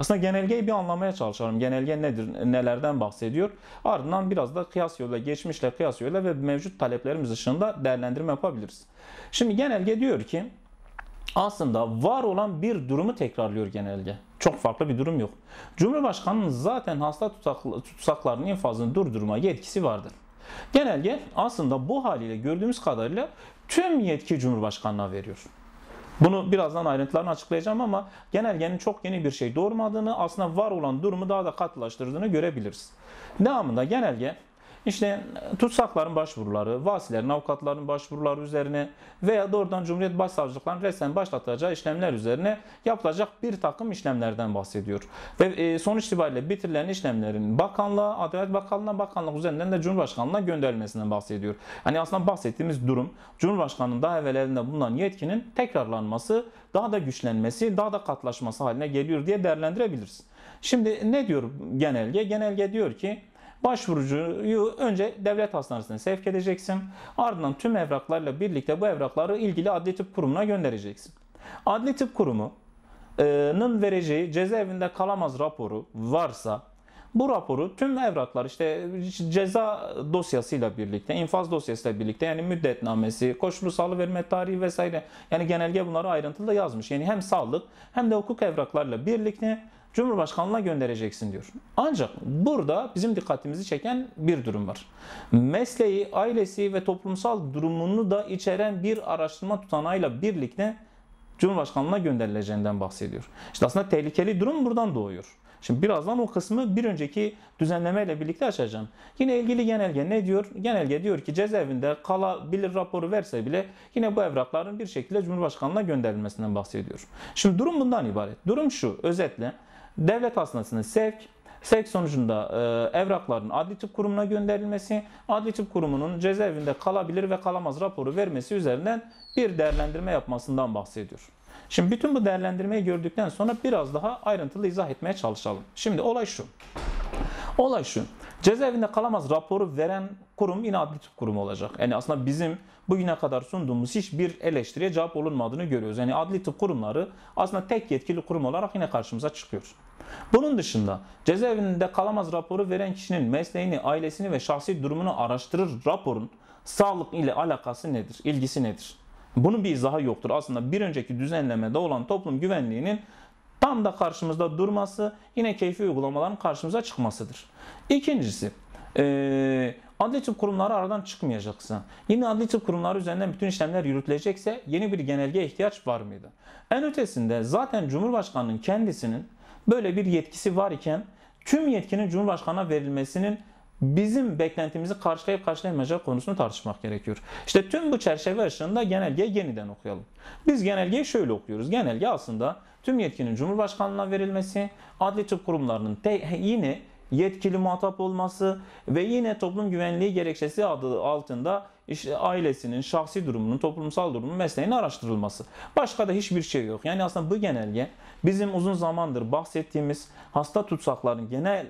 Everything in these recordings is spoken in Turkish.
Aslında genelgeyi bir anlamaya çalışalım. Genelge nedir, nelerden bahsediyor? Ardından biraz da kıyas yoluyla, geçmişle kıyas yoluyla ve mevcut taleplerimiz ışığında değerlendirme yapabiliriz. Şimdi genelge diyor ki aslında var olan bir durumu tekrarlıyor genelge. Çok farklı bir durum yok. Cumhurbaşkanının zaten hasta tutsaklarının infazını durdurma yetkisi vardır. Genelge aslında bu haliyle gördüğümüz kadarıyla tüm yetki Cumhurbaşkanına veriyor. Bunu birazdan ayrıntılarını açıklayacağım ama genelgenin çok yeni bir şey doğurmadığını, aslında var olan durumu daha da katılaştırdığını görebiliriz. Devamında genelge işte tutsakların başvuruları, vasilerin, avukatların başvuruları üzerine veya doğrudan Cumhuriyet Başsavcılıklarının resen başlatacağı işlemler üzerine yapılacak bir takım işlemlerden bahsediyor. Ve e, sonuç itibariyle bitirilen işlemlerin bakanlığa, Adalet Bakanlığı'na, bakanlık üzerinden de Cumhurbaşkanlığı'na gönderilmesinden bahsediyor. Hani aslında bahsettiğimiz durum Cumhurbaşkanı'nın daha evvel elinde bulunan yetkinin tekrarlanması, daha da güçlenmesi, daha da katlaşması haline geliyor diye değerlendirebiliriz. Şimdi ne diyor genelge? Genelge diyor ki Başvurucuyu önce devlet hastanesine sevk edeceksin. Ardından tüm evraklarla birlikte bu evrakları ilgili adli tıp kurumuna göndereceksin. Adli tıp kurumunun vereceği cezaevinde kalamaz raporu varsa bu raporu tüm evraklar işte ceza dosyasıyla birlikte, infaz dosyasıyla birlikte yani müddetnamesi, koşulu verme tarihi vesaire yani genelge bunları ayrıntılı yazmış. Yani hem sağlık hem de hukuk evraklarla birlikte Cumhurbaşkanlığına göndereceksin diyor. Ancak burada bizim dikkatimizi çeken bir durum var. Mesleği, ailesi ve toplumsal durumunu da içeren bir araştırma tutanağıyla birlikte Cumhurbaşkanlığına gönderileceğinden bahsediyor. İşte aslında tehlikeli durum buradan doğuyor. Şimdi birazdan o kısmı bir önceki düzenlemeyle birlikte açacağım. Yine ilgili genelge ne diyor? Genelge diyor ki cezaevinde kalabilir raporu verse bile yine bu evrakların bir şekilde Cumhurbaşkanlığına gönderilmesinden bahsediyor. Şimdi durum bundan ibaret. Durum şu özetle devlet hastanesine sevk, sevk sonucunda e, evrakların adli tıp kurumuna gönderilmesi, adli tıp kurumunun cezaevinde kalabilir ve kalamaz raporu vermesi üzerinden bir değerlendirme yapmasından bahsediyor. Şimdi bütün bu değerlendirmeyi gördükten sonra biraz daha ayrıntılı izah etmeye çalışalım. Şimdi olay şu. Olay şu. Cezaevinde kalamaz raporu veren kurum yine adli tıp kurumu olacak. Yani aslında bizim bugüne kadar sunduğumuz hiçbir eleştiriye cevap olunmadığını görüyoruz. Yani adli tıp kurumları aslında tek yetkili kurum olarak yine karşımıza çıkıyor. Bunun dışında cezaevinde kalamaz raporu veren kişinin mesleğini, ailesini ve şahsi durumunu araştırır raporun sağlık ile alakası nedir, ilgisi nedir? Bunun bir izahı yoktur. Aslında bir önceki düzenlemede olan toplum güvenliğinin tam da karşımızda durması yine keyfi uygulamaların karşımıza çıkmasıdır. İkincisi e, adli tıp kurumları aradan çıkmayacaksa, yine adli tıp kurumları üzerinden bütün işlemler yürütülecekse yeni bir genelge ihtiyaç var mıydı? En ötesinde zaten Cumhurbaşkanı'nın kendisinin böyle bir yetkisi var iken tüm yetkinin Cumhurbaşkanı'na verilmesinin bizim beklentimizi karşılayıp karşılayamayacağı konusunu tartışmak gerekiyor. İşte tüm bu çerçeve ışığında genelgeyi yeniden okuyalım. Biz genelgeyi şöyle okuyoruz. Genelge aslında tüm yetkinin Cumhurbaşkanlığına verilmesi, adli tıp kurumlarının yine yetkili muhatap olması ve yine toplum güvenliği gerekçesi adı altında işte ailesinin, şahsi durumunun, toplumsal durumunun, mesleğinin araştırılması. Başka da hiçbir şey yok. Yani aslında bu genelge bizim uzun zamandır bahsettiğimiz hasta tutsakların genel e,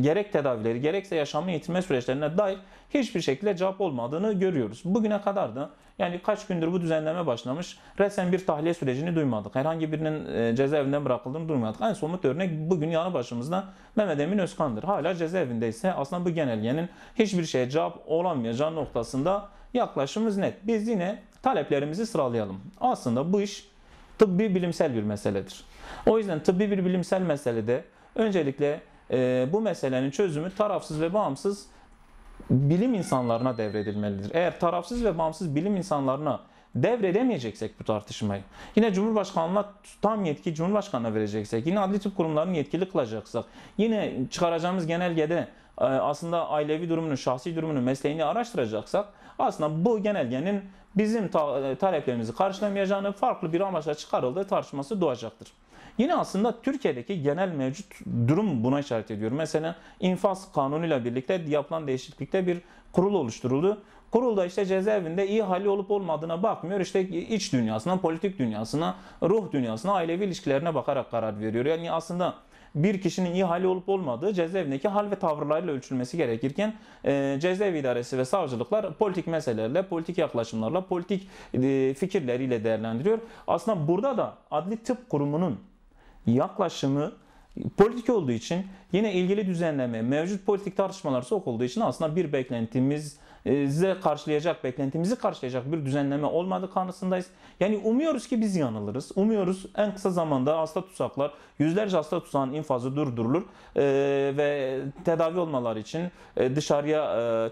gerek tedavileri gerekse yaşamı yitirme süreçlerine dair hiçbir şekilde cevap olmadığını görüyoruz. Bugüne kadar da yani kaç gündür bu düzenleme başlamış. Resen bir tahliye sürecini duymadık. Herhangi birinin e, cezaevinden bırakıldığını duymadık. En somut örnek bugün yanı başımızda Mehmet Emin Özkan'dır. Hala cezaevindeyse aslında bu genelgenin hiçbir şeye cevap olamayacağı noktasında yaklaşımız net. Biz yine taleplerimizi sıralayalım. Aslında bu iş tıbbi bilimsel bir meseledir. O yüzden tıbbi bir bilimsel meselede öncelikle e, bu meselenin çözümü tarafsız ve bağımsız bilim insanlarına devredilmelidir. Eğer tarafsız ve bağımsız bilim insanlarına devredemeyeceksek bu tartışmayı, yine Cumhurbaşkanı'na tam yetki Cumhurbaşkanı'na vereceksek, yine adli tıp kurumlarını yetkili kılacaksak, yine çıkaracağımız genelgede e, aslında ailevi durumunu, şahsi durumunu, mesleğini araştıracaksak aslında bu genelgenin bizim e, taleplerimizi karşılamayacağını farklı bir amaçla çıkarıldığı tartışması doğacaktır. Yine aslında Türkiye'deki genel mevcut durum buna işaret ediyor. Mesela infaz kanunuyla birlikte yapılan değişiklikte bir kurul oluşturuldu. Kurulda işte cezaevinde iyi hali olup olmadığına bakmıyor. İşte iç dünyasına, politik dünyasına, ruh dünyasına, ailevi ilişkilerine bakarak karar veriyor. Yani aslında bir kişinin iyi hali olup olmadığı cezaevindeki hal ve tavırlarıyla ölçülmesi gerekirken e, cezaevi idaresi ve savcılıklar politik meselelerle, politik yaklaşımlarla, politik e, fikirleriyle değerlendiriyor. Aslında burada da adli tıp kurumunun yaklaşımı politik olduğu için yine ilgili düzenleme, mevcut politik tartışmalar sok olduğu için aslında bir beklentimiz bize e, karşılayacak, beklentimizi karşılayacak bir düzenleme olmadığı kanısındayız. Yani umuyoruz ki biz yanılırız. Umuyoruz en kısa zamanda hasta tutsaklar, yüzlerce hasta tutsağın infazı durdurulur e, ve tedavi olmaları için e, dışarıya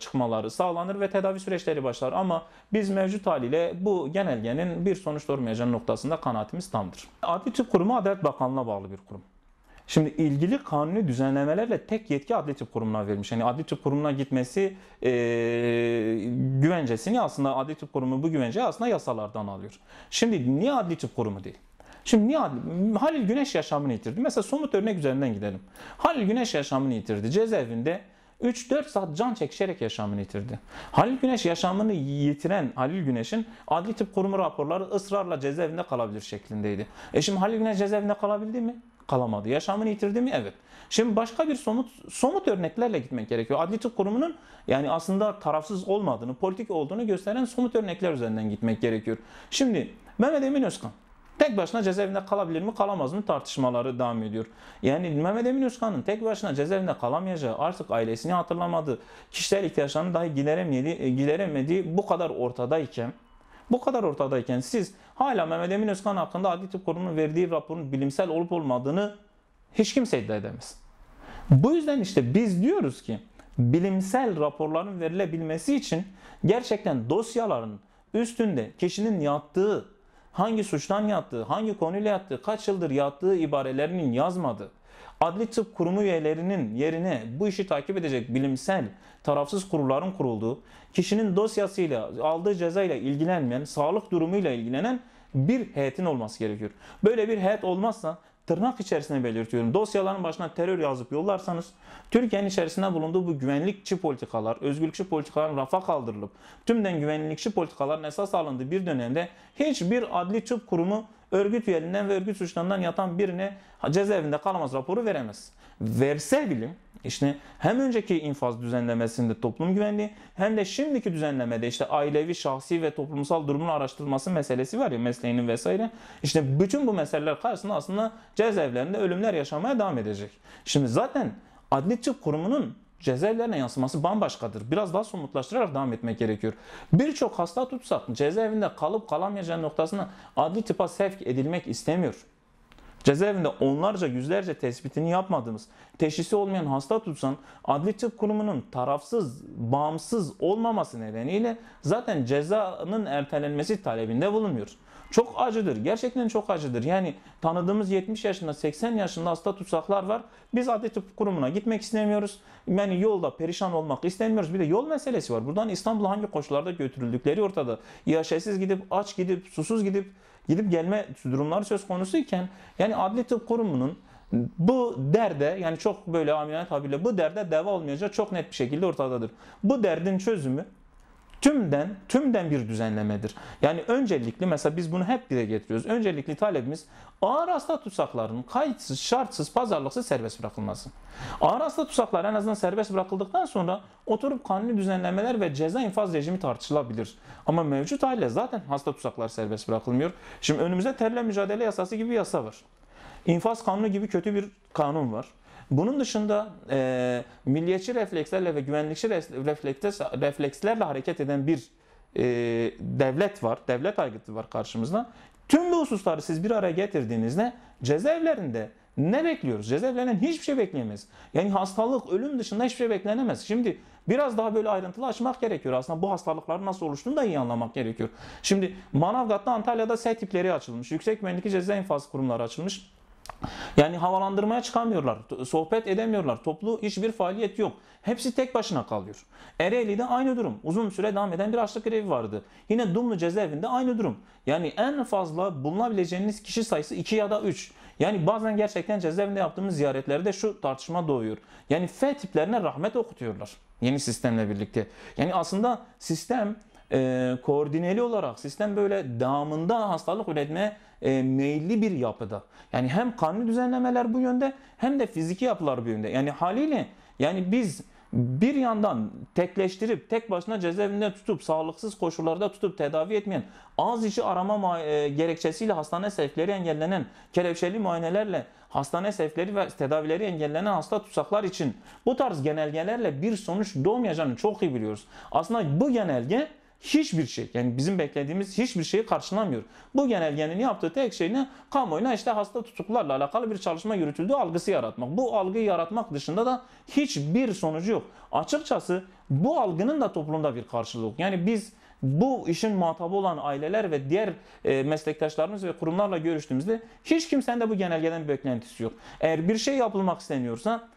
çıkmaları sağlanır ve tedavi süreçleri başlar. Ama biz mevcut haliyle bu genelgenin bir sonuç doğurmayacağı noktasında kanaatimiz tamdır. Adli Tıp Kurumu Adalet Bakanlığı'na bağlı bir kurum. Şimdi ilgili kanuni düzenlemelerle tek yetki adli tıp kurumuna verilmiş. Yani adli tıp kurumuna gitmesi e, güvencesini aslında adli tıp kurumu bu güvenceyi aslında yasalardan alıyor. Şimdi niye adli tıp kurumu değil? Şimdi niye adli? Halil Güneş yaşamını yitirdi. Mesela somut örnek üzerinden gidelim. Halil Güneş yaşamını yitirdi. Cezaevinde 3-4 saat can çekişerek yaşamını yitirdi. Halil Güneş yaşamını yitiren Halil Güneş'in adli tıp kurumu raporları ısrarla cezaevinde kalabilir şeklindeydi. E şimdi Halil Güneş cezaevinde kalabildi mi? kalamadı. Yaşamını yitirdi mi? Evet. Şimdi başka bir somut somut örneklerle gitmek gerekiyor. Adli Tıp Kurumu'nun yani aslında tarafsız olmadığını, politik olduğunu gösteren somut örnekler üzerinden gitmek gerekiyor. Şimdi Mehmet Emin Özkan tek başına cezaevinde kalabilir mi kalamaz mı tartışmaları devam ediyor. Yani Mehmet Emin Özkan'ın tek başına cezaevinde kalamayacağı artık ailesini hatırlamadığı, kişisel ihtiyaçlarını dahi gideremediği, e, gideremediği bu kadar ortadayken bu kadar ortadayken siz hala Mehmet Emin Özkan hakkında Adli Tıp Kurumu'nun verdiği raporun bilimsel olup olmadığını hiç kimse iddia edemez. Bu yüzden işte biz diyoruz ki bilimsel raporların verilebilmesi için gerçekten dosyaların üstünde kişinin yattığı, hangi suçtan yattığı, hangi konuyla yattığı, kaç yıldır yattığı ibarelerinin yazmadığı, Adli Tıp Kurumu üyelerinin yerine bu işi takip edecek bilimsel, tarafsız kurulların kurulduğu, kişinin dosyasıyla, aldığı cezayla ilgilenmeyen, sağlık durumuyla ilgilenen bir heyetin olması gerekiyor. Böyle bir heyet olmazsa tırnak içerisine belirtiyorum. Dosyaların başına terör yazıp yollarsanız Türkiye'nin içerisinde bulunduğu bu güvenlikçi politikalar, özgürlükçi politikaların rafa kaldırılıp tümden güvenlikçi politikaların esas alındığı bir dönemde hiçbir adli tıp kurumu örgüt üyeliğinden ve örgüt suçlarından yatan birine cezaevinde kalamaz raporu veremez. Verse bile işte hem önceki infaz düzenlemesinde toplum güvenliği hem de şimdiki düzenlemede işte ailevi, şahsi ve toplumsal durumun araştırılması meselesi var ya mesleğinin vesaire. İşte bütün bu meseleler karşısında aslında cezaevlerinde ölümler yaşamaya devam edecek. Şimdi zaten Adli Tıp Kurumu'nun cezaevlerine yansıması bambaşkadır. Biraz daha somutlaştırarak devam etmek gerekiyor. Birçok hasta tutsak cezaevinde kalıp kalamayacağı noktasına adli tıpa sevk edilmek istemiyor. Cezaevinde onlarca yüzlerce tespitini yapmadığımız, teşhisi olmayan hasta tutsan adli tıp kurumunun tarafsız, bağımsız olmaması nedeniyle zaten cezanın ertelenmesi talebinde bulunuyor. Çok acıdır. Gerçekten çok acıdır. Yani tanıdığımız 70 yaşında, 80 yaşında hasta tutsaklar var. Biz adli tıp kurumuna gitmek istemiyoruz. Yani yolda perişan olmak istemiyoruz. Bir de yol meselesi var. Buradan İstanbul'a hangi koşullarda götürüldükleri ortada. İHŞ'siz gidip, aç gidip, susuz gidip, gidip gelme durumları söz konusu iken yani adli tıp kurumunun bu derde yani çok böyle amiyane tabirle bu derde deva olmayacağı çok net bir şekilde ortadadır. Bu derdin çözümü tümden tümden bir düzenlemedir. Yani öncelikli mesela biz bunu hep dile getiriyoruz. Öncelikli talebimiz ağır hasta tutsaklarının kayıtsız, şartsız, pazarlıksız serbest bırakılması. Ağır hasta tutsaklar en azından serbest bırakıldıktan sonra oturup kanuni düzenlemeler ve ceza infaz rejimi tartışılabilir. Ama mevcut hale zaten hasta tutsaklar serbest bırakılmıyor. Şimdi önümüzde terle mücadele yasası gibi bir yasa var. İnfaz kanunu gibi kötü bir kanun var. Bunun dışında e, milliyetçi reflekslerle ve güvenlikçi reflekslerle hareket eden bir e, devlet var, devlet aygıtı var karşımızda. Tüm bu hususları siz bir araya getirdiğinizde cezaevlerinde ne bekliyoruz? Cezaevlerinden hiçbir şey bekleyemeyiz. Yani hastalık, ölüm dışında hiçbir şey beklenemez. Şimdi biraz daha böyle ayrıntılı açmak gerekiyor. Aslında bu hastalıkların nasıl oluştuğunu da iyi anlamak gerekiyor. Şimdi Manavgat'ta, Antalya'da S tipleri açılmış. Yüksek güvenlikli ceza infaz kurumları açılmış. Yani havalandırmaya çıkamıyorlar, sohbet edemiyorlar, toplu hiçbir faaliyet yok. Hepsi tek başına kalıyor. Ereğli'de aynı durum. Uzun süre devam eden bir açlık grevi vardı. Yine Dumlu cezaevinde aynı durum. Yani en fazla bulunabileceğiniz kişi sayısı 2 ya da 3. Yani bazen gerçekten cezaevinde yaptığımız ziyaretlerde şu tartışma doğuyor. Yani F tiplerine rahmet okutuyorlar yeni sistemle birlikte. Yani aslında sistem e, koordineli olarak sistem böyle damında hastalık üretme e, meyilli bir yapıda. Yani hem kanlı düzenlemeler bu yönde hem de fiziki yapılar bu yönde. Yani haliyle yani biz bir yandan tekleştirip tek başına cezaevinde tutup sağlıksız koşullarda tutup tedavi etmeyen az işi arama e, gerekçesiyle hastane sevkleri engellenen kelepçeli muayenelerle hastane sevkleri ve tedavileri engellenen hasta tutsaklar için bu tarz genelgelerle bir sonuç doğmayacağını çok iyi biliyoruz. Aslında bu genelge hiçbir şey yani bizim beklediğimiz hiçbir şeyi karşılamıyor. Bu genelgenin yaptığı tek şey ne? Kamuoyuna işte hasta tutuklarla alakalı bir çalışma yürütüldüğü algısı yaratmak. Bu algıyı yaratmak dışında da hiçbir sonucu yok. Açıkçası bu algının da toplumda bir karşılığı yok. Yani biz bu işin muhatabı olan aileler ve diğer e, meslektaşlarımız ve kurumlarla görüştüğümüzde hiç kimsenin de bu genelgeden beklentisi yok. Eğer bir şey yapılmak isteniyorsa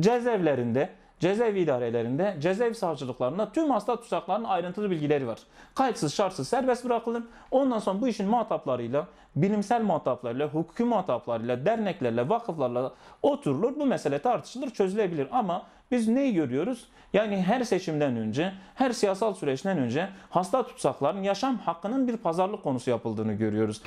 cezaevlerinde cezaevi idarelerinde, cezaevi savcılıklarında tüm hasta tutsakların ayrıntılı bilgileri var. Kayıtsız şartsız serbest bırakılır. Ondan sonra bu işin muhataplarıyla, bilimsel muhataplarıyla, hukuki muhataplarıyla, derneklerle, vakıflarla oturulur. Bu mesele tartışılır, çözülebilir. Ama biz neyi görüyoruz? Yani her seçimden önce, her siyasal süreçten önce hasta tutsakların yaşam hakkının bir pazarlık konusu yapıldığını görüyoruz.